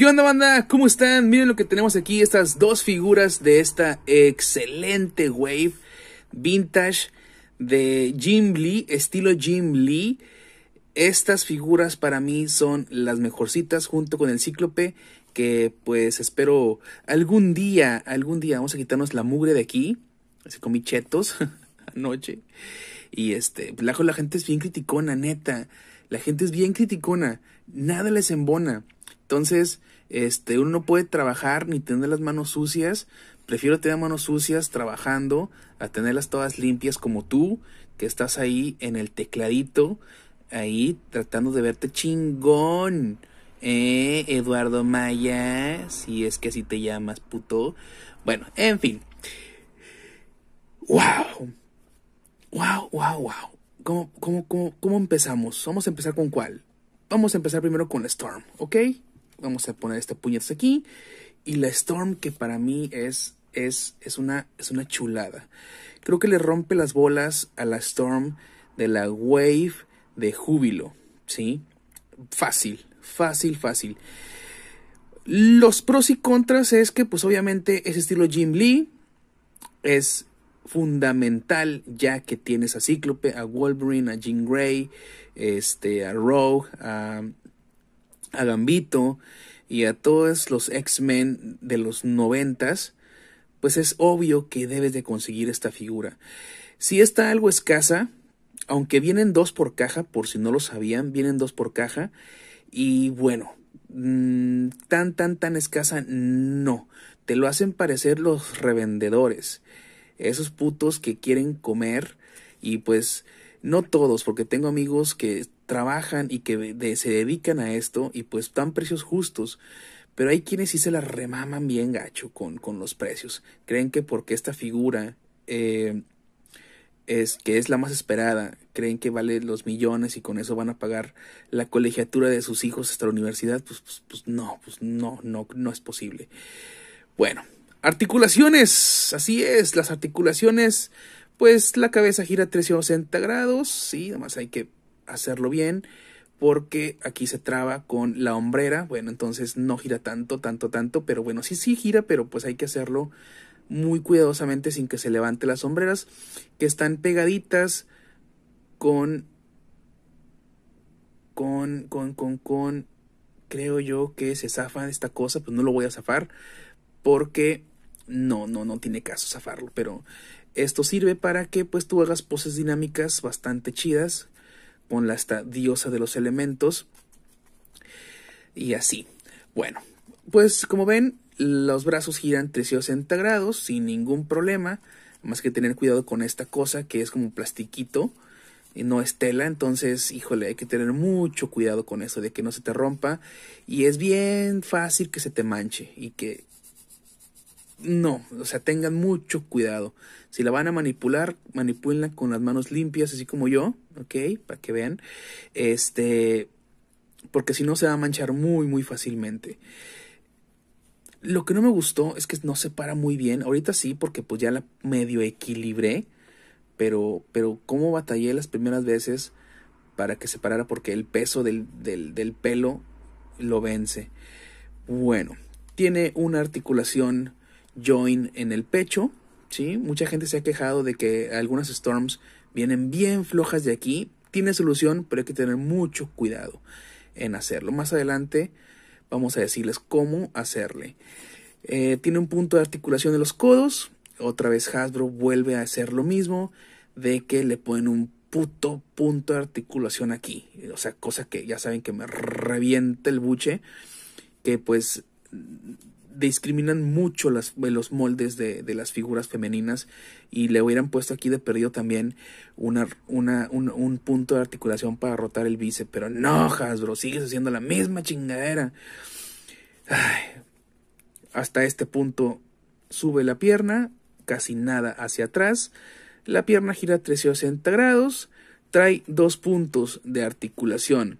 ¿Qué onda banda? ¿Cómo están? Miren lo que tenemos aquí, estas dos figuras de esta excelente wave vintage de Jim Lee, estilo Jim Lee. Estas figuras para mí son las mejorcitas junto con el cíclope que pues espero algún día, algún día vamos a quitarnos la mugre de aquí. Así comí chetos anoche. Y este, pues, la, la gente es bien criticona, neta. La gente es bien criticona, nada les embona. Entonces, este, uno no puede trabajar ni tener las manos sucias. Prefiero tener manos sucias trabajando a tenerlas todas limpias como tú, que estás ahí en el tecladito, ahí tratando de verte chingón. Eh, Eduardo Maya, si es que así te llamas, puto. Bueno, en fin. Wow. Wow, wow, wow. ¿Cómo, cómo, empezamos? Vamos a empezar con cuál. Vamos a empezar primero con la Storm, ¿ok? Vamos a poner esta puñetazo aquí. Y la Storm, que para mí es, es, es, una, es una chulada. Creo que le rompe las bolas a la Storm de la Wave de Júbilo, ¿sí? Fácil, fácil, fácil. Los pros y contras es que, pues obviamente, ese estilo Jim Lee. Es fundamental ya que tienes a Cíclope, a Wolverine, a Jean Grey, este, a Rogue, a, a Gambito y a todos los X-Men de los noventas, pues es obvio que debes de conseguir esta figura. Si está algo escasa, aunque vienen dos por caja, por si no lo sabían, vienen dos por caja y bueno, mm, tan tan tan escasa no, te lo hacen parecer los revendedores esos putos que quieren comer y pues no todos, porque tengo amigos que trabajan y que se dedican a esto y pues dan precios justos. Pero hay quienes sí se la remaman bien gacho con, con los precios. Creen que porque esta figura eh, es que es la más esperada, creen que vale los millones y con eso van a pagar la colegiatura de sus hijos hasta la universidad, pues, pues, pues no, pues no, no, no es posible. Bueno, Articulaciones, así es, las articulaciones, pues la cabeza gira 360 grados, sí, además hay que hacerlo bien porque aquí se traba con la hombrera, bueno, entonces no gira tanto, tanto, tanto, pero bueno, sí, sí gira, pero pues hay que hacerlo muy cuidadosamente sin que se levante las hombreras, que están pegaditas con con con con con creo yo que se zafa esta cosa pues no lo voy a zafar porque no, no, no tiene caso zafarlo, pero esto sirve para que pues tú hagas poses dinámicas bastante chidas Ponla la esta diosa de los elementos y así. Bueno, pues como ven, los brazos giran 360 grados sin ningún problema, más que tener cuidado con esta cosa que es como un plastiquito y no es tela, entonces, híjole, hay que tener mucho cuidado con eso de que no se te rompa y es bien fácil que se te manche y que no, o sea, tengan mucho cuidado. Si la van a manipular, manipúlenla con las manos limpias, así como yo, ¿ok? Para que vean. Este, porque si no se va a manchar muy, muy fácilmente. Lo que no me gustó es que no se para muy bien. Ahorita sí, porque pues ya la medio equilibré. Pero, pero cómo batallé las primeras veces para que se parara porque el peso del, del pelo lo vence. Bueno, tiene una articulación join en el pecho, ¿sí? Mucha gente se ha quejado de que algunas storms vienen bien flojas de aquí. Tiene solución, pero hay que tener mucho cuidado en hacerlo. Más adelante vamos a decirles cómo hacerle. Eh, tiene un punto de articulación de los codos. Otra vez Hasbro vuelve a hacer lo mismo de que le ponen un puto punto de articulación aquí. O sea, cosa que ya saben que me revienta el buche. Que pues discriminan mucho los moldes de, las figuras femeninas y le hubieran puesto aquí de perdido también un, punto de articulación para rotar el bíceps, pero no, Hasbro, sigues haciendo la misma chingadera. hasta este punto sube la pierna, casi nada hacia atrás, la pierna gira 360 grados, trae dos puntos de articulación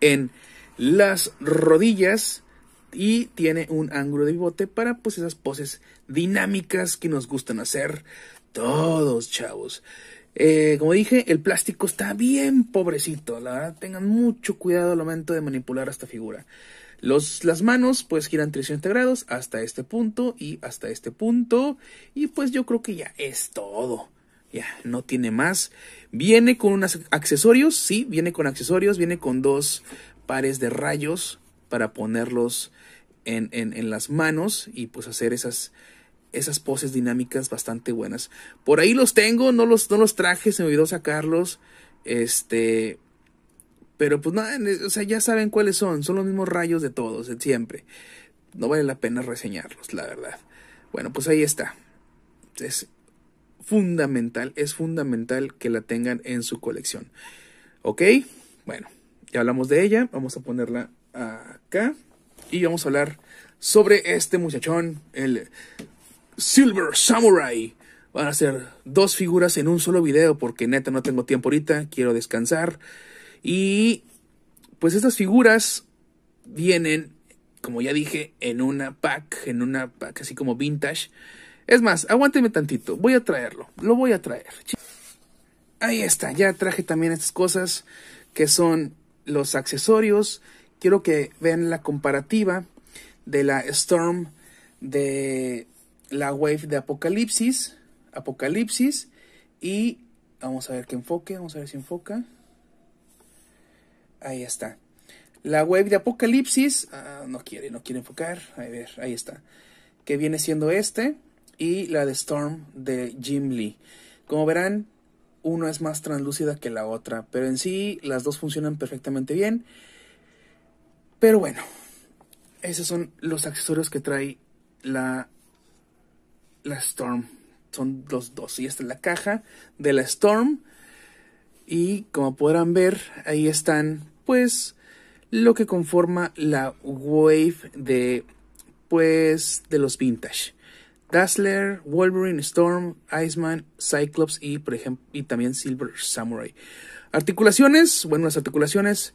en las rodillas, y tiene un ángulo de pivote para pues esas poses dinámicas que nos gustan hacer todos, chavos. Eh, como dije, el plástico está bien pobrecito, la verdad, tengan mucho cuidado al momento de manipular esta figura. Los, las manos pues giran 300 grados hasta este punto y hasta este punto y pues yo creo que ya es todo. Ya, no tiene más. Viene con unos accesorios, sí, viene con accesorios, viene con dos pares de rayos para ponerlos en, las manos y pues hacer esas, esas poses dinámicas bastante buenas. Por ahí los tengo, no los, los traje, se me olvidó sacarlos. Este. Pero pues nada, o sea, ya saben cuáles son. Son los mismos rayos de todos, de siempre. No vale la pena reseñarlos, la verdad. Bueno, pues ahí está. Es fundamental, es fundamental que la tengan en su colección. ¿Ok? Bueno, ya hablamos de ella. Vamos a ponerla acá. Y vamos a hablar sobre este muchachón, el Silver Samurai. Van a ser dos figuras en un solo video porque neta no tengo tiempo ahorita, quiero descansar. Y pues estas figuras vienen, como ya dije, en una pack, en una pack así como vintage. Es más, aguántenme tantito, voy a traerlo, lo voy a traer. Ahí está, ya traje también estas cosas que son los accesorios quiero que vean la comparativa de la Storm de la Wave de Apocalipsis, Apocalipsis y vamos a ver qué enfoque, vamos a ver si enfoca. Ahí está. La Wave de Apocalipsis, ah, no quiere, no quiere enfocar. A ver, ahí está. Que viene siendo este y la de Storm de Jim Lee. Como verán, una es más translúcida que la otra, pero en sí las dos funcionan perfectamente bien. Pero bueno, esos son los accesorios que trae la, la Storm. Son los dos. Y esta es la caja de la Storm. Y como podrán ver, ahí están, pues, lo que conforma la wave de, pues, de los vintage. Dazzler, Wolverine, Storm, Iceman, Cyclops y, por ejemplo, y también Silver Samurai. Articulaciones, bueno, las articulaciones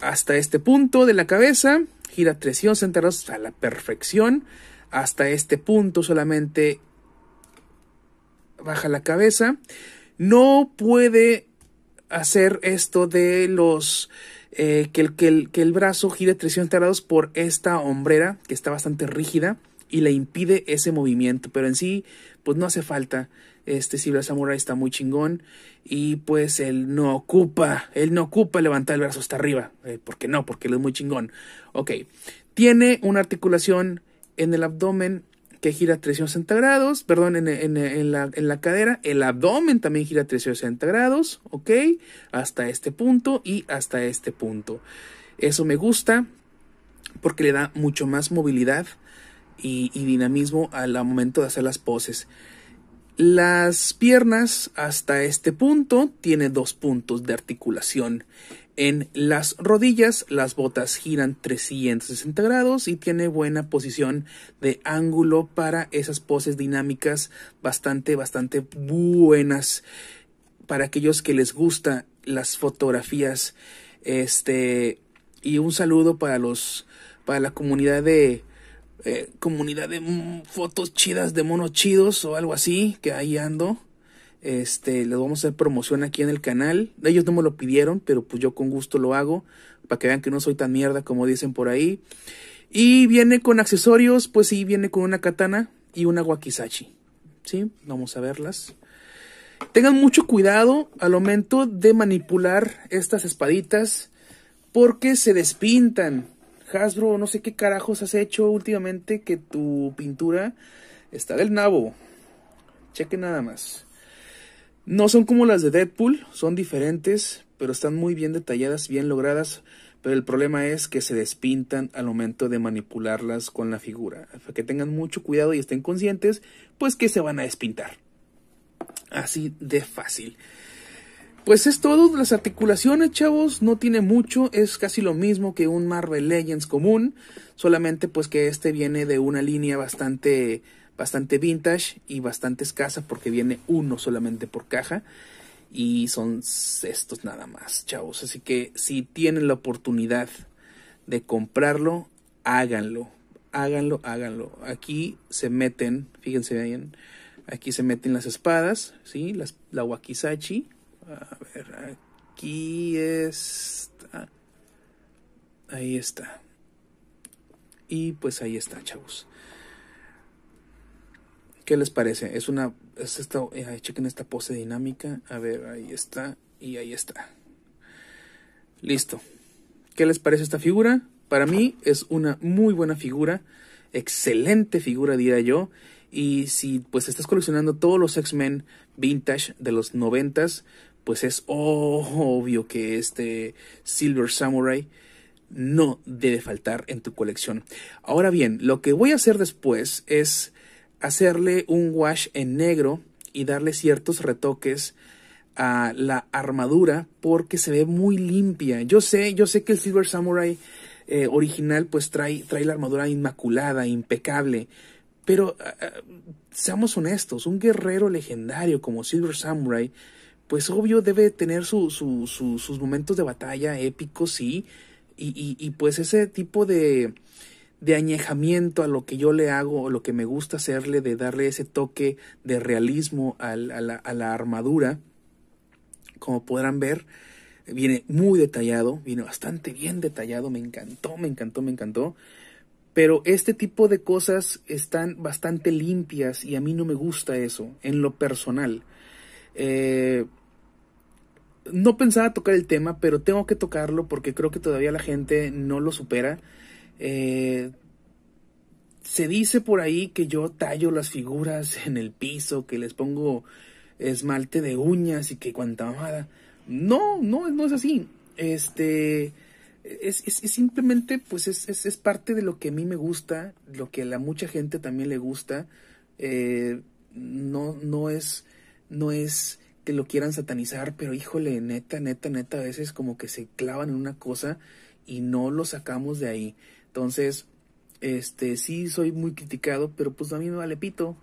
hasta este punto de la cabeza, gira 300 grados a la perfección. Hasta este punto solamente baja la cabeza. No puede hacer esto de los eh, que, el, que, el, que, el, brazo gire 300 grados por esta hombrera que está bastante rígida y le impide ese movimiento. Pero en sí, pues no hace falta este Silver Samurai está muy chingón. Y pues él no ocupa, él no ocupa levantar el brazo hasta arriba. Eh, ¿Por qué no? Porque él es muy chingón. Ok, tiene una articulación en el abdomen que gira 360 grados, perdón, en, la, cadera, el abdomen también gira 360 grados, ok, hasta este punto y hasta este punto. Eso me gusta porque le da mucho más movilidad y dinamismo al momento de hacer las poses. Las piernas hasta este punto tiene dos puntos de articulación. En las rodillas las botas giran 360 grados y tiene buena posición de ángulo para esas poses dinámicas bastante, bastante buenas para aquellos que les gustan las fotografías. Este, y un saludo para los, para la comunidad de eh, comunidad de mm, fotos chidas de monos chidos o algo así, que ahí ando. Este, les vamos a hacer promoción aquí en el canal. Ellos no me lo pidieron, pero pues yo con gusto lo hago, para que vean que no soy tan mierda como dicen por ahí. Y viene con accesorios, pues sí, viene con una katana y una wakizashi. ¿Sí? Vamos a verlas. Tengan mucho cuidado al momento de manipular estas espaditas porque se despintan no sé qué carajos has hecho últimamente que tu pintura está del nabo. Cheque nada más. No son como las de Deadpool, son diferentes, pero están muy bien detalladas, bien logradas. Pero el problema es que se despintan al momento de manipularlas con la figura. Para que tengan mucho cuidado y estén conscientes, pues que se van a despintar. Así de fácil. Pues es todo, las articulaciones, chavos, no tiene mucho, es casi lo mismo que un Marvel Legends común, solamente pues que este viene de una línea bastante, bastante vintage y bastante escasa porque viene uno solamente por caja y son estos nada más, chavos. Así que si tienen la oportunidad de comprarlo, háganlo, háganlo, háganlo. Aquí se meten, fíjense bien, aquí se meten las espadas, ¿sí? Las, la Wakisachi. A ver, aquí está. Ahí está. Y pues ahí está, chavos. ¿Qué les parece? Es una. Es esta, eh, chequen esta pose dinámica. A ver, ahí está. Y ahí está. Listo. ¿Qué les parece esta figura? Para mí es una muy buena figura. Excelente figura, diría yo. Y si pues estás coleccionando todos los X-Men vintage de los noventas, pues es obvio que este Silver Samurai no debe faltar en tu colección. Ahora bien, lo que voy a hacer después es hacerle un wash en negro y darle ciertos retoques a la armadura porque se ve muy limpia. Yo sé, yo sé que el Silver Samurai eh, original pues trae, trae la armadura inmaculada, impecable, pero eh, eh, seamos honestos, un guerrero legendario como Silver Samurai pues obvio debe tener sus momentos de batalla épicos, sí, y, pues ese tipo de, añejamiento a lo que yo le hago, o lo que me gusta hacerle, de darle ese toque de realismo a, la, a la, armadura, como podrán ver, viene muy detallado, viene bastante bien detallado, me encantó, me encantó, me encantó. Pero este tipo de cosas están bastante limpias y a mí no me gusta eso, en lo personal. Eh, no pensaba tocar el tema, pero tengo que tocarlo porque creo que todavía la gente no lo supera. Eh, se dice por ahí que yo tallo las figuras en el piso, que les pongo esmalte de uñas y que cuanta mamada. No, no, no es así. Este es, simplemente, pues es, parte de lo que a mí me gusta, lo que a la mucha gente también le gusta. Eh, no, no es no es que lo quieran satanizar, pero híjole, neta, neta, neta, a veces como que se clavan en una cosa y no lo sacamos de ahí. Entonces, este, sí soy muy criticado, pero pues a mí me vale pito.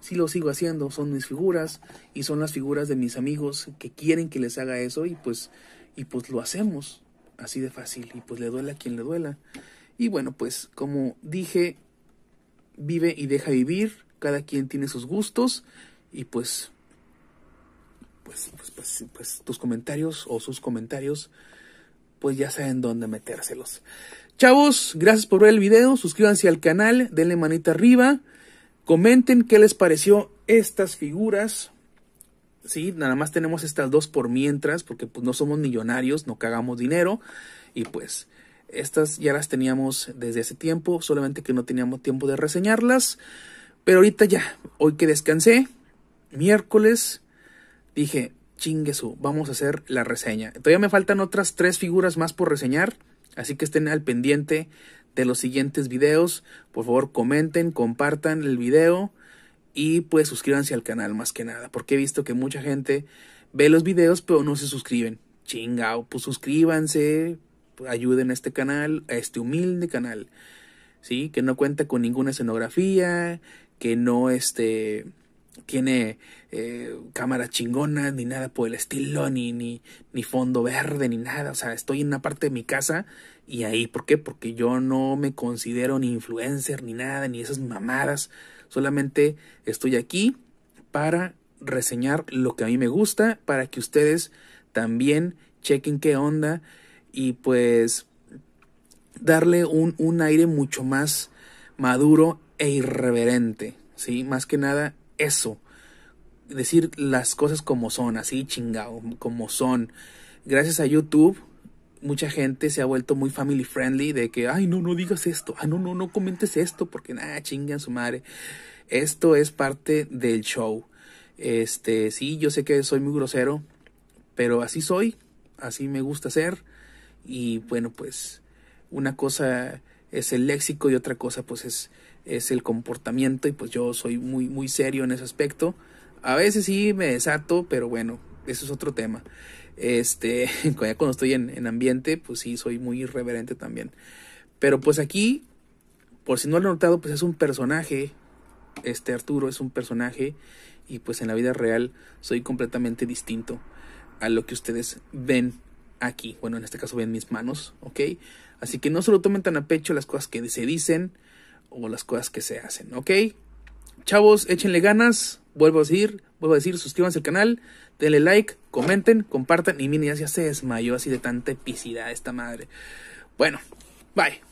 Sí lo sigo haciendo, son mis figuras y son las figuras de mis amigos que quieren que les haga eso y pues, y pues lo hacemos así de fácil y pues le duela a quien le duela. Y bueno, pues como dije, vive y deja vivir, cada quien tiene sus gustos y pues pues, pues, pues, pues, tus comentarios o sus comentarios, pues ya saben dónde metérselos. Chavos, gracias por ver el video, suscríbanse al canal, denle manita arriba, comenten qué les pareció estas figuras. Sí, nada más tenemos estas dos por mientras, porque pues no somos millonarios, no cagamos dinero. Y pues, estas ya las teníamos desde hace tiempo, solamente que no teníamos tiempo de reseñarlas. Pero ahorita ya, hoy que descansé, miércoles, dije, su, vamos a hacer la reseña. Todavía me faltan otras tres figuras más por reseñar, así que estén al pendiente de los siguientes videos. Por favor, comenten, compartan el video y pues suscríbanse al canal más que nada, porque he visto que mucha gente ve los videos pero no se suscriben. Chingao, pues suscríbanse, ayuden a este canal, a este humilde canal. ¿Sí? Que no cuenta con ninguna escenografía, que no este tiene eh, cámara chingona, ni nada por el estilo, ni, ni, fondo verde, ni nada. O sea, estoy en una parte de mi casa y ahí, ¿por qué? Porque yo no me considero ni influencer, ni nada, ni esas mamadas. Solamente estoy aquí para reseñar lo que a mí me gusta, para que ustedes también chequen qué onda y pues darle un, un aire mucho más maduro e irreverente. ¿sí? Más que nada eso. Decir las cosas como son, así chingado, como son. Gracias a YouTube, mucha gente se ha vuelto muy family friendly de que, ay, no, no digas esto, ah no, no, no comentes esto, porque nada, chingan su madre. Esto es parte del show. Este, sí, yo sé que soy muy grosero, pero así soy, así me gusta ser. Y bueno, pues una cosa es el léxico y otra cosa pues es es el comportamiento y pues yo soy muy, muy serio en ese aspecto. A veces sí me desato, pero bueno, eso es otro tema. Este, cuando estoy en, ambiente, pues sí, soy muy irreverente también. Pero pues aquí, por si no lo han notado, pues es un personaje. Este Arturo es un personaje y pues en la vida real soy completamente distinto a lo que ustedes ven aquí. Bueno, en este caso ven mis manos, ¿ok? Así que no se lo tomen tan a pecho las cosas que se dicen o las cosas que se hacen, ¿ok? Chavos, échenle ganas, vuelvo a decir, vuelvo a decir, suscríbanse al canal, denle like, comenten, compartan y miren, ya se desmayó así de tanta epicidad esta madre. Bueno, bye.